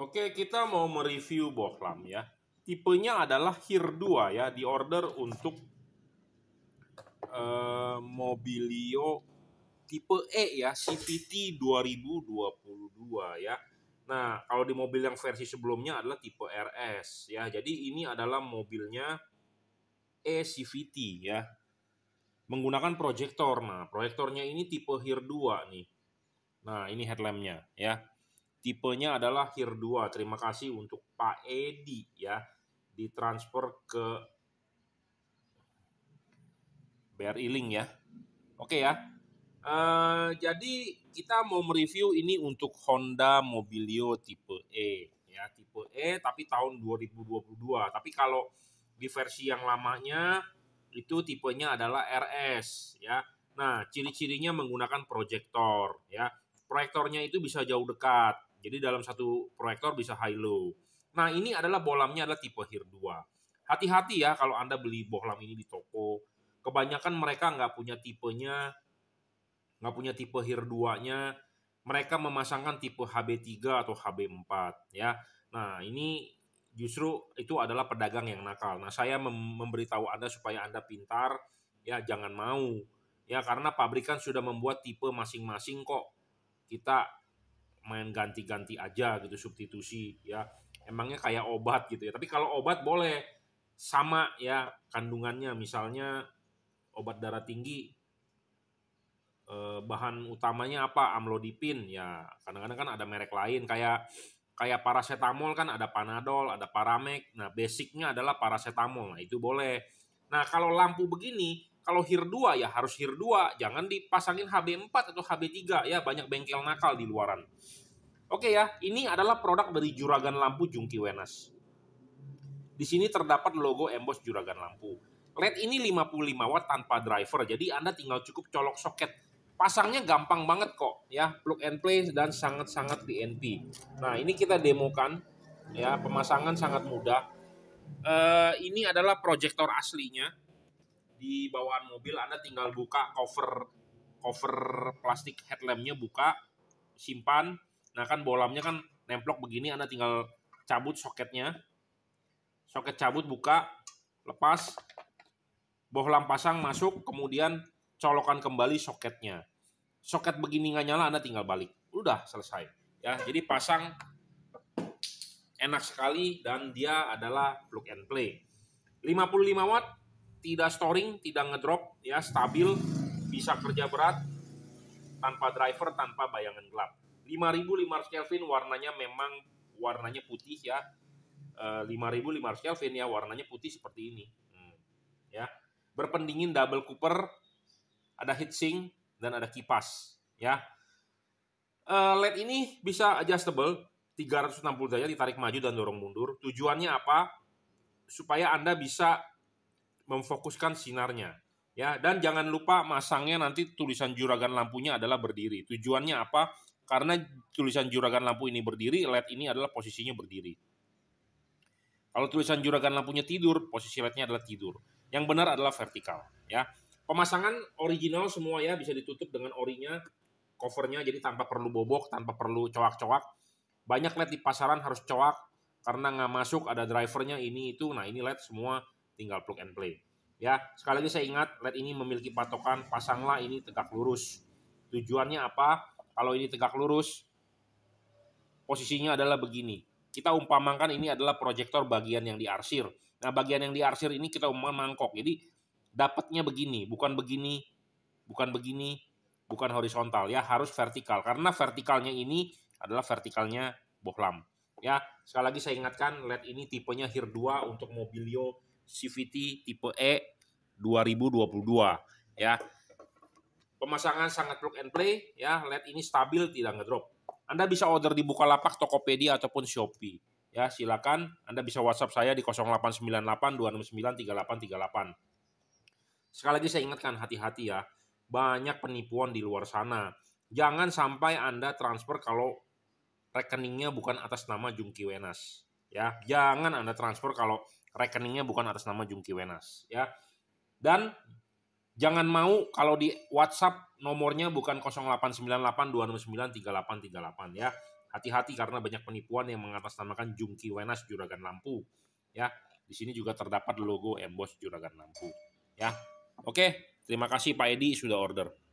Oke, kita mau mereview bohlam ya. Tipenya adalah hir 2 ya, di order untuk uh, mobilio tipe E ya, CVT 2022 ya. Nah, kalau di mobil yang versi sebelumnya adalah tipe RS ya. Jadi ini adalah mobilnya E CVT ya. Menggunakan proyektor. Nah, proyektornya ini tipe HIR 2 nih. Nah, ini headlampnya ya. Tipenya adalah HIR2. Terima kasih untuk Pak Edi ya. Ditransfer ke BRI Link ya. Oke ya. Uh, jadi kita mau mereview ini untuk Honda Mobilio tipe E ya, tipe E tapi tahun 2022. Tapi kalau di versi yang lamanya itu tipenya adalah RS ya. Nah, ciri-cirinya menggunakan proyektor ya proyektornya itu bisa jauh dekat. Jadi dalam satu proyektor bisa high low. Nah, ini adalah bohlamnya adalah tipe HIR 2. Hati-hati ya kalau Anda beli bohlam ini di toko. Kebanyakan mereka nggak punya tipenya, nggak punya tipe HIR 2-nya. Mereka memasangkan tipe HB3 atau HB4 ya. Nah, ini justru itu adalah pedagang yang nakal. Nah, saya memberitahu Anda supaya Anda pintar, ya jangan mau. Ya, karena pabrikan sudah membuat tipe masing-masing kok kita main ganti-ganti aja gitu substitusi ya emangnya kayak obat gitu ya tapi kalau obat boleh sama ya kandungannya misalnya obat darah tinggi eh, bahan utamanya apa amlodipin ya kadang-kadang kan ada merek lain kayak kayak paracetamol kan ada panadol ada paramek nah basicnya adalah paracetamol nah itu boleh nah kalau lampu begini kalau hir 2 ya harus hir 2, jangan dipasangin HB4 atau HB3 ya, banyak bengkel nakal di luaran. Oke ya, ini adalah produk dari Juragan Lampu Jungki Wenas. Di sini terdapat logo emboss Juragan Lampu. LED ini 55 watt tanpa driver, jadi Anda tinggal cukup colok soket. Pasangnya gampang banget kok ya, plug and play dan sangat-sangat BNP. Nah, ini kita demokan ya, pemasangan sangat mudah. Uh, ini adalah proyektor aslinya di bawaan mobil Anda tinggal buka cover cover plastik headlampnya buka simpan nah kan bolamnya kan nemplok begini Anda tinggal cabut soketnya soket cabut buka lepas bohlam pasang masuk kemudian colokan kembali soketnya soket begini nggak nyala Anda tinggal balik udah selesai ya jadi pasang enak sekali dan dia adalah plug and play 55 watt tidak storing, tidak ngedrop, ya stabil, bisa kerja berat tanpa driver, tanpa bayangan gelap. 5500 Kelvin warnanya memang warnanya putih ya. 5500 eh, Kelvin ya warnanya putih seperti ini. Hmm, ya. Berpendingin double cooper, ada heatsink dan ada kipas, ya. Eh, LED ini bisa adjustable 360 derajat ditarik maju dan dorong mundur. Tujuannya apa? Supaya Anda bisa memfokuskan sinarnya. Ya, dan jangan lupa masangnya nanti tulisan juragan lampunya adalah berdiri. Tujuannya apa? Karena tulisan juragan lampu ini berdiri, LED ini adalah posisinya berdiri. Kalau tulisan juragan lampunya tidur, posisi LED-nya adalah tidur. Yang benar adalah vertikal, ya. Pemasangan original semua ya bisa ditutup dengan orinya, covernya jadi tanpa perlu bobok, tanpa perlu coak-coak. Banyak LED di pasaran harus coak karena nggak masuk ada drivernya ini itu. Nah, ini LED semua tinggal plug and play. Ya, sekali lagi saya ingat, LED ini memiliki patokan, pasanglah ini tegak lurus. Tujuannya apa? Kalau ini tegak lurus, posisinya adalah begini. Kita umpamakan ini adalah proyektor bagian yang diarsir. Nah, bagian yang diarsir ini kita umpamakan mangkok. Jadi, dapatnya begini, bukan begini, bukan begini, bukan horizontal ya, harus vertikal. Karena vertikalnya ini adalah vertikalnya bohlam. Ya, sekali lagi saya ingatkan LED ini tipenya HIR2 untuk mobilio CVT tipe E 2022 ya. Pemasangan sangat plug and play ya, LED ini stabil tidak ngedrop. Anda bisa order di Bukalapak, Tokopedia ataupun Shopee. Ya, silakan Anda bisa WhatsApp saya di 0898 Sekali lagi saya ingatkan hati-hati ya. Banyak penipuan di luar sana. Jangan sampai Anda transfer kalau rekeningnya bukan atas nama Jungki Wenas. Ya, jangan Anda transfer kalau rekeningnya bukan atas nama Jungki Wenas ya. Dan jangan mau kalau di WhatsApp nomornya bukan 08982693838 ya. Hati-hati karena banyak penipuan yang mengatasnamakan Jungki Wenas Juragan Lampu ya. Di sini juga terdapat logo emboss Juragan Lampu ya. Oke, terima kasih Pak Edi sudah order.